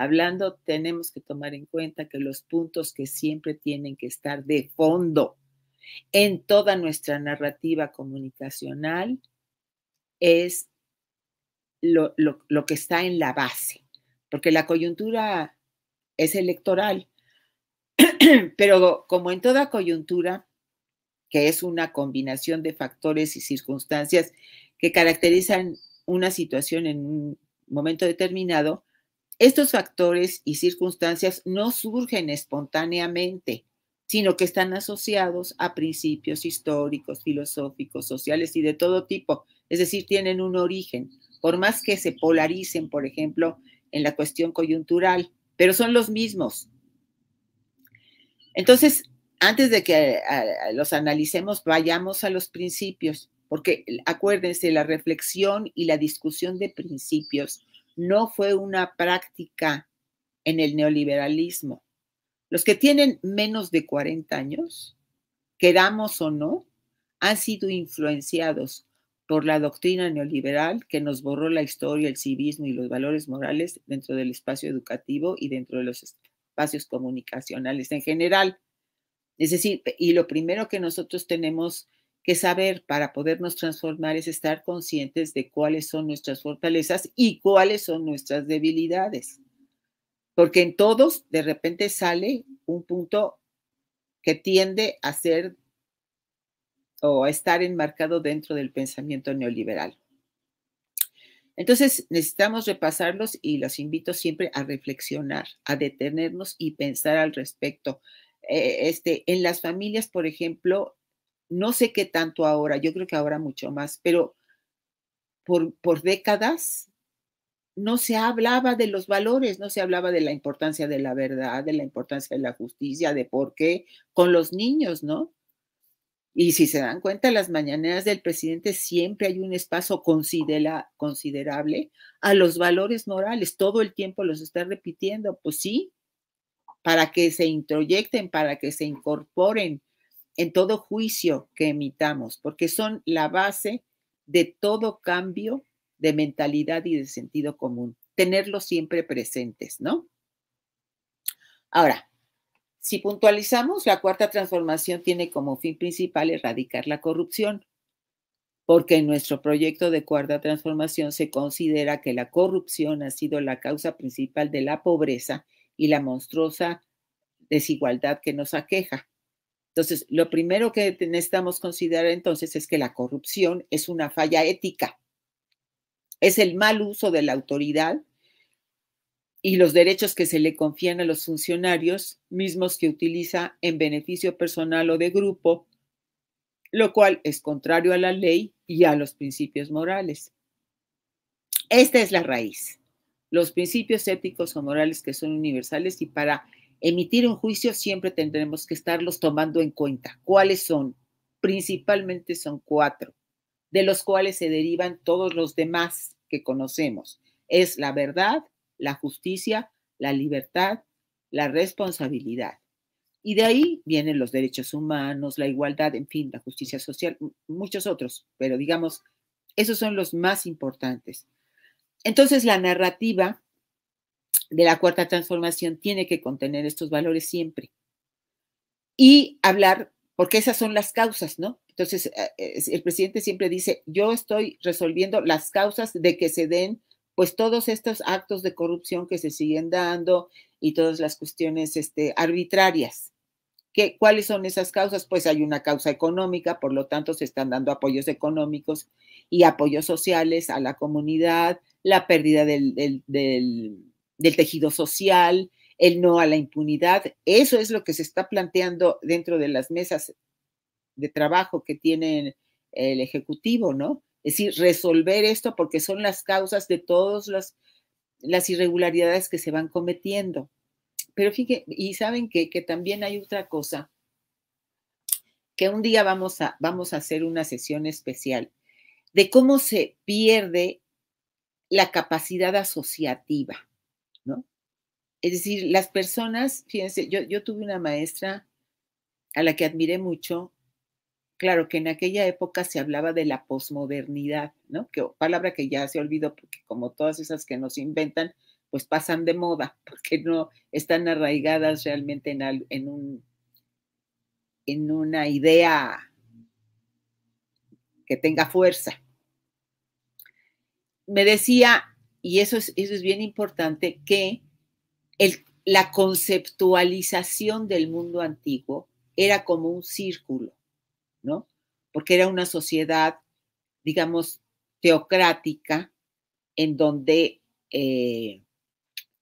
hablando, tenemos que tomar en cuenta que los puntos que siempre tienen que estar de fondo en toda nuestra narrativa comunicacional es lo, que está en la base, porque la coyuntura es electoral, pero como en toda coyuntura, que es una combinación de factores y circunstancias que caracterizan una situación en un momento determinado, estos factores y circunstancias no surgen espontáneamente, sino que están asociados a principios históricos, filosóficos, sociales y de todo tipo, es decir, tienen un origen, por más que se polaricen, por ejemplo, en la cuestión coyuntural, pero son los mismos. Entonces, antes de que los analicemos, vayamos a los principios, porque acuérdense, la reflexión y la discusión de principios no fue una práctica en el neoliberalismo. Los que tienen menos de 40 años, quedamos o no, han sido influenciados por la doctrina neoliberal que nos borró la historia, el civismo y los valores morales dentro del espacio educativo y dentro de los espacios comunicacionales en general. Es decir, y lo primero que nosotros tenemos que saber para podernos transformar es estar conscientes de cuáles son nuestras fortalezas y cuáles son nuestras debilidades. Porque en todos de repente sale un punto que tiende a ser o a estar enmarcado dentro del pensamiento neoliberal. Entonces, necesitamos repasarlos y los invito siempre a reflexionar, a detenernos y pensar al respecto. Eh, este, en las familias, por ejemplo, no sé qué tanto ahora, yo creo que ahora mucho más, pero por, por décadas no se hablaba de los valores, no se hablaba de la importancia de la verdad, de la importancia de la justicia, de por qué con los niños, ¿no? Y si se dan cuenta, las mañaneras del presidente siempre hay un espacio considerable a los valores morales. Todo el tiempo los está repitiendo, pues sí, para que se introyecten, para que se incorporen, en todo juicio que emitamos, porque son la base de todo cambio de mentalidad y de sentido común. Tenerlos siempre presentes, ¿no? Ahora, si puntualizamos, la cuarta transformación tiene como fin principal erradicar la corrupción, porque en nuestro proyecto de cuarta transformación se considera que la corrupción ha sido la causa principal de la pobreza y la monstruosa desigualdad que nos aqueja. Entonces, lo primero que necesitamos considerar entonces es que la corrupción es una falla ética, es el mal uso de la autoridad y los derechos que se le confían a los funcionarios mismos que utiliza en beneficio personal o de grupo, lo cual es contrario a la ley y a los principios morales. Esta es la raíz, los principios éticos o morales que son universales y para emitir un juicio siempre tendremos que estarlos tomando en cuenta. ¿Cuáles son? Principalmente son cuatro, de los cuales se derivan todos los demás que conocemos. Es la verdad, la justicia, la libertad, la responsabilidad. Y de ahí vienen los derechos humanos, la igualdad, en fin, la justicia social, muchos otros, pero digamos, esos son los más importantes. Entonces, la narrativa de la cuarta transformación tiene que contener estos valores siempre. Y hablar, porque esas son las causas, ¿no? Entonces, eh, eh, el presidente siempre dice, yo estoy resolviendo las causas de que se den pues todos estos actos de corrupción que se siguen dando y todas las cuestiones este, arbitrarias. ¿Qué, ¿Cuáles son esas causas? Pues hay una causa económica, por lo tanto se están dando apoyos económicos y apoyos sociales a la comunidad, la pérdida del del tejido social, el no a la impunidad. Eso es lo que se está planteando dentro de las mesas de trabajo que tiene el Ejecutivo, ¿no? Es decir, resolver esto porque son las causas de todas las, irregularidades que se van cometiendo. Pero fíjense, y saben que, también hay otra cosa, que un día vamos a, vamos a hacer una sesión especial de cómo se pierde la capacidad asociativa. Es decir, las personas, fíjense, yo, tuve una maestra a la que admiré mucho, claro que en aquella época se hablaba de la posmodernidad, ¿no? Que, palabra que ya se olvidó porque como todas esas que nos inventan, pues pasan de moda, porque no están arraigadas realmente en, un, en una idea que tenga fuerza. Me decía, y eso eso es bien importante, que la conceptualización del mundo antiguo era como un círculo, ¿no? Porque era una sociedad, digamos, teocrática, en donde eh,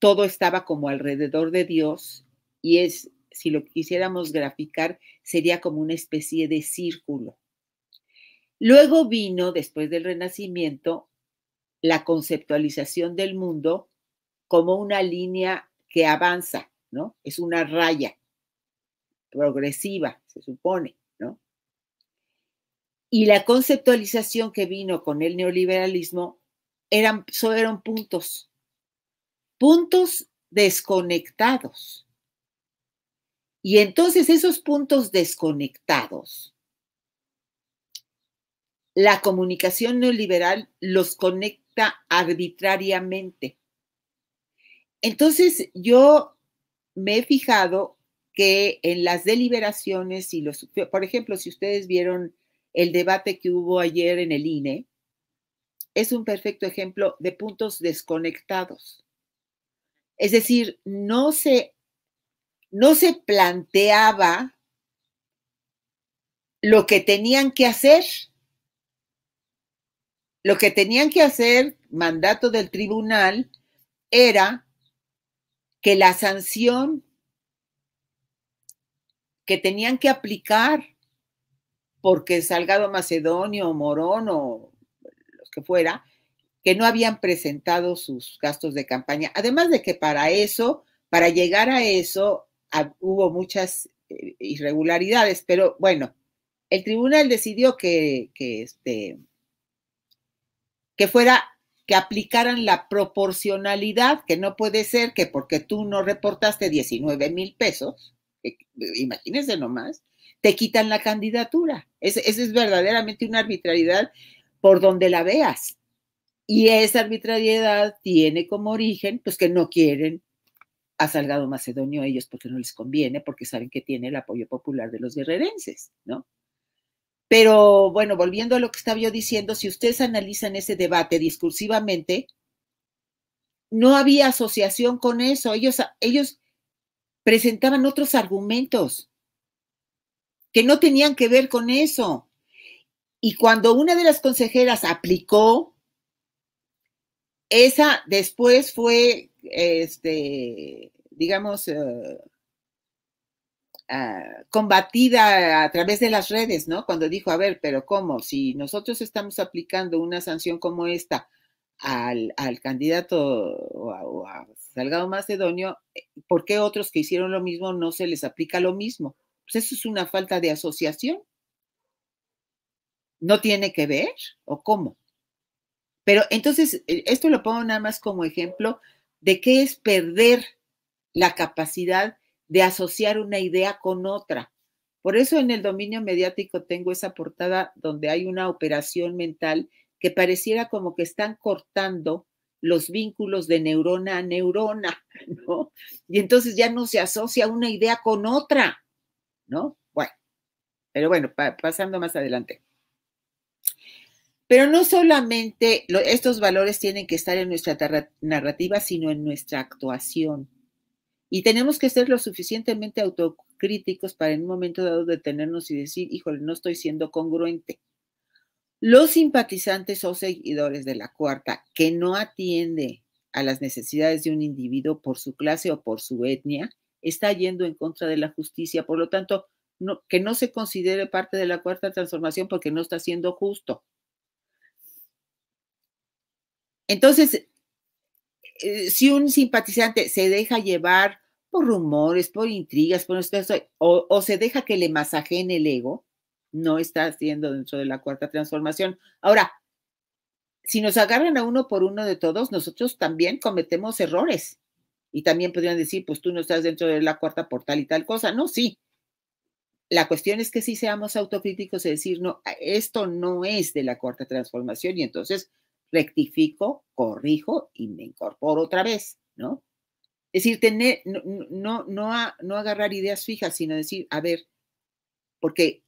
todo estaba como alrededor de Dios y es, si lo quisiéramos graficar, sería como una especie de círculo. Luego vino, después del Renacimiento, la conceptualización del mundo como una línea que avanza, ¿no? Es una raya progresiva, se supone, ¿no? Y la conceptualización que vino con el neoliberalismo eran, solo eran puntos, puntos desconectados. Y entonces esos puntos desconectados, la comunicación neoliberal los conecta arbitrariamente entonces, yo me he fijado que en las deliberaciones y los, por ejemplo, si ustedes vieron el debate que hubo ayer en el INE, es un perfecto ejemplo de puntos desconectados. Es decir, no se, no se planteaba lo que tenían que hacer. Lo que tenían que hacer, mandato del tribunal, era que la sanción que tenían que aplicar porque Salgado Macedonio, Morón o los que fuera, que no habían presentado sus gastos de campaña. Además de que para eso, para llegar a eso, hubo muchas eh, irregularidades, pero bueno, el tribunal decidió que, que este, fuera que aplicaran la proporcionalidad, que no puede ser que porque tú no reportaste 19 mil pesos, imagínense nomás, te quitan la candidatura. Esa es verdaderamente una arbitrariedad por donde la veas. Y esa arbitrariedad tiene como origen, pues que no quieren a Salgado Macedonio ellos porque no les conviene, porque saben que tiene el apoyo popular de los guerrerenses, ¿no? Pero bueno, volviendo a lo que estaba yo diciendo, si ustedes analizan ese debate discursivamente, no había asociación con eso. Ellos, presentaban otros argumentos que no tenían que ver con eso. Y cuando una de las consejeras aplicó, esa después fue, este, digamos, eh, Ah, combatida a través de las redes, ¿no? Cuando dijo, a ver, pero ¿cómo? Si nosotros estamos aplicando una sanción como esta al, candidato o a, Salgado Macedonio, eh, ¿por qué otros que hicieron lo mismo no se les aplica lo mismo? Pues eso es una falta de asociación. ¿No tiene que ver? ¿O cómo? Pero entonces, eh, esto lo pongo nada más como ejemplo de qué es perder la capacidad de asociar una idea con otra. Por eso en el dominio mediático tengo esa portada donde hay una operación mental que pareciera como que están cortando los vínculos de neurona a neurona, ¿no? Y entonces ya no se asocia una idea con otra, ¿no? Bueno, pero bueno, pasando más adelante. Pero no solamente estos valores tienen que estar en nuestra narrativa, sino en nuestra actuación. Y tenemos que ser lo suficientemente autocríticos para en un momento dado detenernos y decir, híjole, no estoy siendo congruente. Los simpatizantes o seguidores de la cuarta que no atiende a las necesidades de un individuo por su clase o por su etnia, está yendo en contra de la justicia. Por lo tanto, que no se considere parte de la cuarta transformación porque no está siendo justo. Entonces, eh, si un simpatizante se deja llevar por rumores, por intrigas, por o, o se deja que le masajeen el ego, no está siendo dentro de la cuarta transformación. Ahora, si nos agarran a uno por uno de todos, nosotros también cometemos errores. Y también podrían decir, pues tú no estás dentro de la cuarta portal y tal cosa. No, sí. La cuestión es que si seamos autocríticos y decir, no, esto no es de la cuarta transformación y entonces rectifico, corrijo y me incorporo otra vez, ¿no? Es decir, tener, no, no, no, agarrar ideas fijas, sino decir, a ver, porque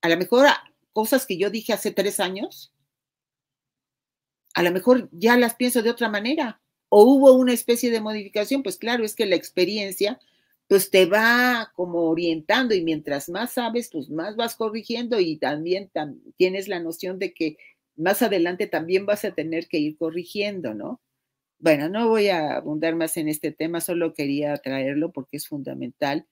a lo mejor cosas que yo dije hace tres años, a lo mejor ya las pienso de otra manera, o hubo una especie de modificación, pues claro, es que la experiencia pues te va como orientando y mientras más sabes, pues más vas corrigiendo y también tienes la noción de que más adelante también vas a tener que ir corrigiendo, ¿no? Bueno, no voy a abundar más en este tema, solo quería traerlo porque es fundamental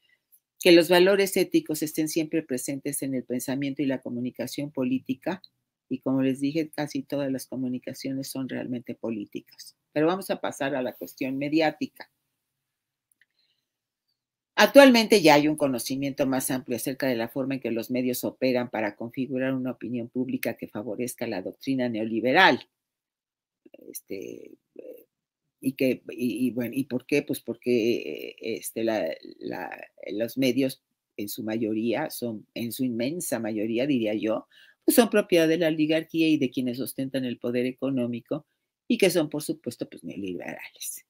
que los valores éticos estén siempre presentes en el pensamiento y la comunicación política. Y como les dije, casi todas las comunicaciones son realmente políticas. Pero vamos a pasar a la cuestión mediática. Actualmente ya hay un conocimiento más amplio acerca de la forma en que los medios operan para configurar una opinión pública que favorezca la doctrina neoliberal. Este, eh, y que y, bueno y por qué pues porque este los medios en su mayoría son en su inmensa mayoría diría yo pues son propiedad de la oligarquía y de quienes ostentan el poder económico y que son por supuesto pues neoliberales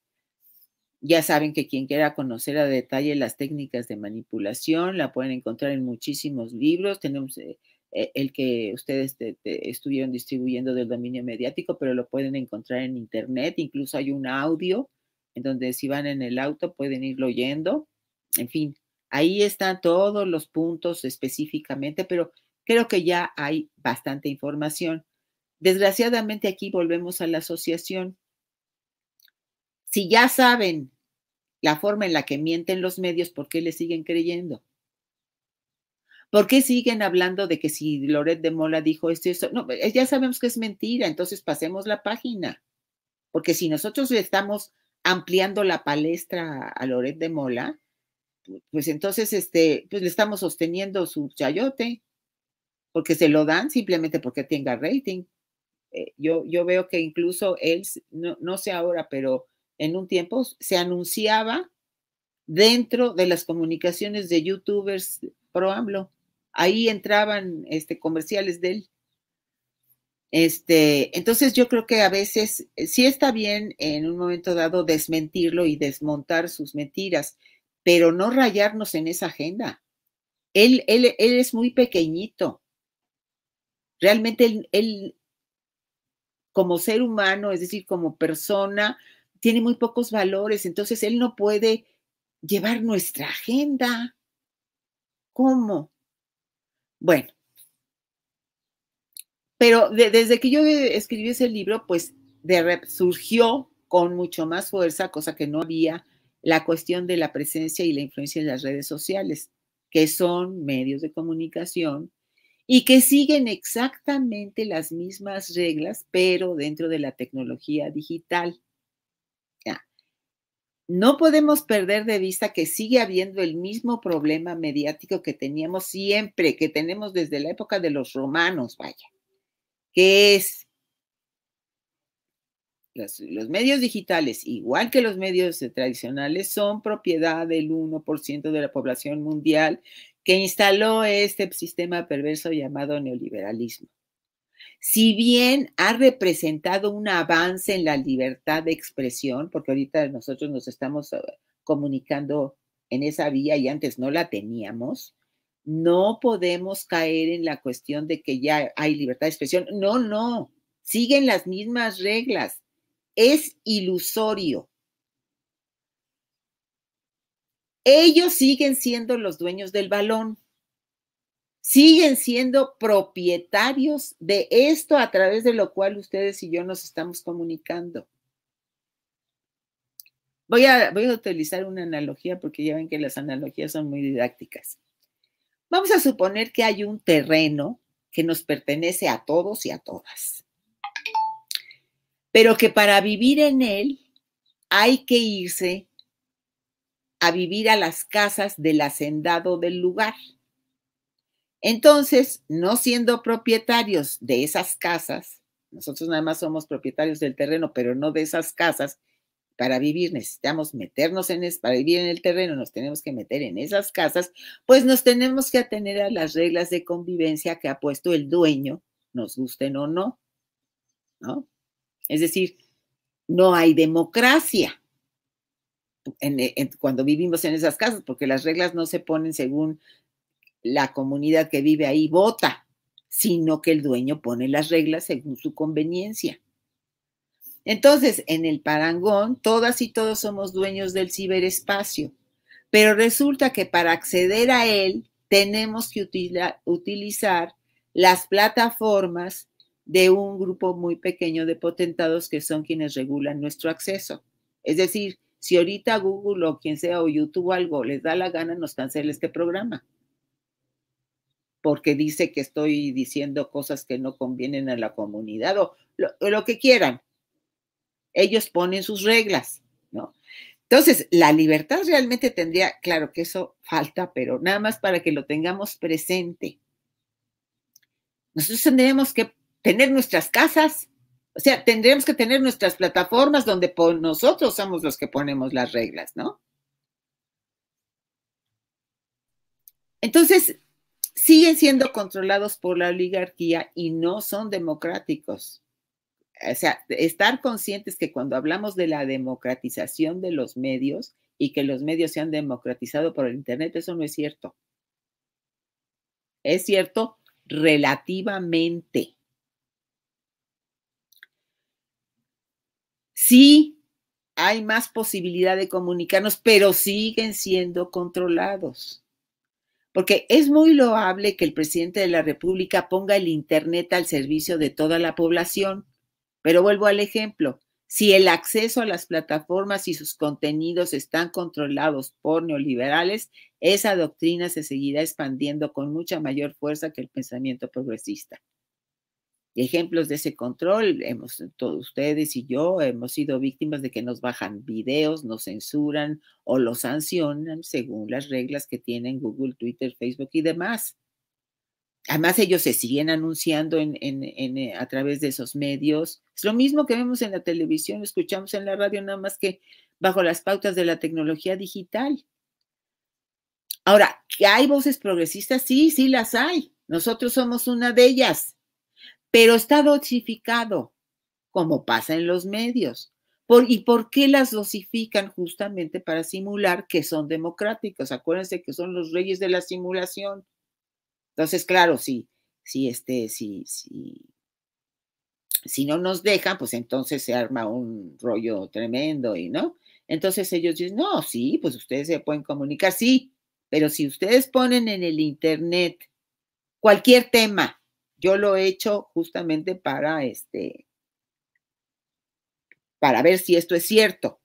ya saben que quien quiera conocer a detalle las técnicas de manipulación la pueden encontrar en muchísimos libros tenemos eh, eh, el que ustedes estuvieron distribuyendo del dominio mediático, pero lo pueden encontrar en internet. Incluso hay un audio en donde si van en el auto pueden irlo oyendo. En fin, ahí están todos los puntos específicamente, pero creo que ya hay bastante información. Desgraciadamente aquí volvemos a la asociación. Si ya saben la forma en la que mienten los medios, ¿por qué le siguen creyendo? ¿Por qué siguen hablando de que si Loret de Mola dijo esto y eso? No, eh, ya sabemos que es mentira, entonces pasemos la página. Porque si nosotros estamos ampliando la palestra a Loret de Mola, pues entonces este, pues le estamos sosteniendo su chayote, porque se lo dan simplemente porque tenga rating. Eh, yo, yo veo que incluso él, no, no sé ahora, pero en un tiempo se anunciaba dentro de las comunicaciones de youtubers pro ahí entraban este, comerciales de él. Este, entonces yo creo que a veces eh, sí está bien en un momento dado desmentirlo y desmontar sus mentiras, pero no rayarnos en esa agenda. Él, es muy pequeñito. Realmente él, él, como ser humano, es decir, como persona, tiene muy pocos valores, entonces él no puede llevar nuestra agenda. ¿Cómo? Bueno, pero desde que yo escribí ese libro, pues de, surgió con mucho más fuerza, cosa que no había, la cuestión de la presencia y la influencia en las redes sociales, que son medios de comunicación y que siguen exactamente las mismas reglas, pero dentro de la tecnología digital. No podemos perder de vista que sigue habiendo el mismo problema mediático que teníamos siempre, que tenemos desde la época de los romanos, vaya, que es los, medios digitales, igual que los medios tradicionales, son propiedad del 1% de la población mundial que instaló este sistema perverso llamado neoliberalismo si bien ha representado un avance en la libertad de expresión, porque ahorita nosotros nos estamos eh, comunicando en esa vía y antes no la teníamos, no podemos caer en la cuestión de que ya hay libertad de expresión. No, no, siguen las mismas reglas. Es ilusorio. Ellos siguen siendo los dueños del balón siguen siendo propietarios de esto a través de lo cual ustedes y yo nos estamos comunicando. Voy a, utilizar una analogía porque ya ven que las analogías son muy didácticas. Vamos a suponer que hay un terreno que nos pertenece a todos y a todas, pero que para vivir en él hay que irse a vivir a las casas del hacendado del lugar. Entonces, no siendo propietarios de esas casas, nosotros nada más somos propietarios del terreno, pero no de esas casas, para vivir necesitamos meternos en es, para vivir en el terreno nos tenemos que meter en esas casas, pues nos tenemos que atener a las reglas de convivencia que ha puesto el dueño, nos gusten o no, ¿no? Es decir, no hay democracia cuando vivimos en esas casas, porque las reglas no se ponen según la comunidad que vive ahí vota, sino que el dueño pone las reglas según su conveniencia. Entonces, en el parangón, todas y todos somos dueños del ciberespacio, pero resulta que para acceder a él tenemos que utilizar las plataformas de un grupo muy pequeño de potentados que son quienes regulan nuestro acceso. Es decir, si ahorita Google o quien sea o YouTube o algo les da la gana, nos cancela este programa porque dice que estoy diciendo cosas que no convienen a la comunidad o lo, que quieran. Ellos ponen sus reglas, ¿no? Entonces, la libertad realmente tendría, claro que eso falta, pero nada más para que lo tengamos presente. Nosotros tendríamos que tener nuestras casas, o sea, tendríamos que tener nuestras plataformas donde nosotros somos los que ponemos las reglas, ¿no? Entonces, siguen siendo controlados por la oligarquía y no son democráticos. O sea, estar conscientes que cuando hablamos de la democratización de los medios y que los medios se han democratizado por el Internet, eso no es cierto. Es cierto relativamente. Sí, hay más posibilidad de comunicarnos, pero siguen siendo controlados porque es muy loable que el presidente de la República ponga el Internet al servicio de toda la población. Pero vuelvo al ejemplo, si el acceso a las plataformas y sus contenidos están controlados por neoliberales, esa doctrina se seguirá expandiendo con mucha mayor fuerza que el pensamiento progresista. Ejemplos de ese control, hemos, eh, todos ustedes y yo hemos sido víctimas de que nos bajan videos, nos censuran o los sancionan según las reglas que tienen Google, Twitter, Facebook y demás. Además, ellos se siguen anunciando en, eh, a través de esos medios. Es lo mismo que vemos en la televisión, escuchamos en la radio, nada más que bajo las pautas de la tecnología digital. Ahora, ¿hay voces progresistas? Sí, sí las hay. Nosotros somos una de ellas pero está dosificado, como pasa en los medios. ¿Y por qué las dosifican? Justamente para simular que son democráticos. Acuérdense que son los reyes de la simulación. Entonces, claro, si, si, este, si, si no nos dejan, pues entonces se arma un rollo tremendo y no. Entonces ellos dicen, no, sí, pues ustedes se pueden comunicar, sí, pero si ustedes ponen en el Internet cualquier tema yo lo he hecho justamente para este para ver si esto es cierto.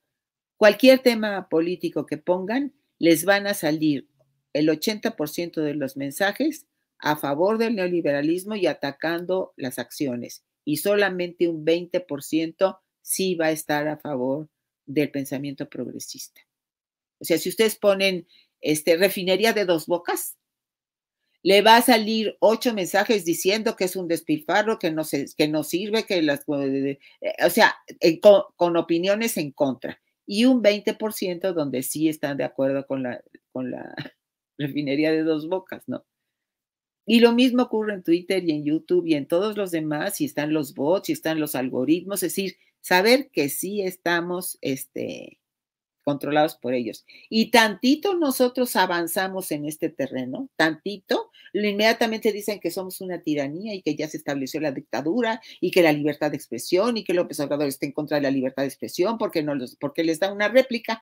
Cualquier tema político que pongan, les van a salir el 80% de los mensajes a favor del neoliberalismo y atacando las acciones. Y solamente un 20% sí va a estar a favor del pensamiento progresista. O sea, si ustedes ponen este, refinería de dos bocas, le va a salir ocho mensajes diciendo que es un despilfarro, que no, se, que no sirve, que las... Eh, o sea, con, opiniones en contra. Y un 20% donde sí están de acuerdo con la, con la refinería de dos bocas, ¿no? Y lo mismo ocurre en Twitter y en YouTube y en todos los demás, y están los bots, y están los algoritmos, es decir, saber que sí estamos, este, controlados por ellos. Y tantito nosotros avanzamos en este terreno, tantito, inmediatamente dicen que somos una tiranía y que ya se estableció la dictadura y que la libertad de expresión y que López Obrador está en contra de la libertad de expresión porque, no los, porque les da una réplica.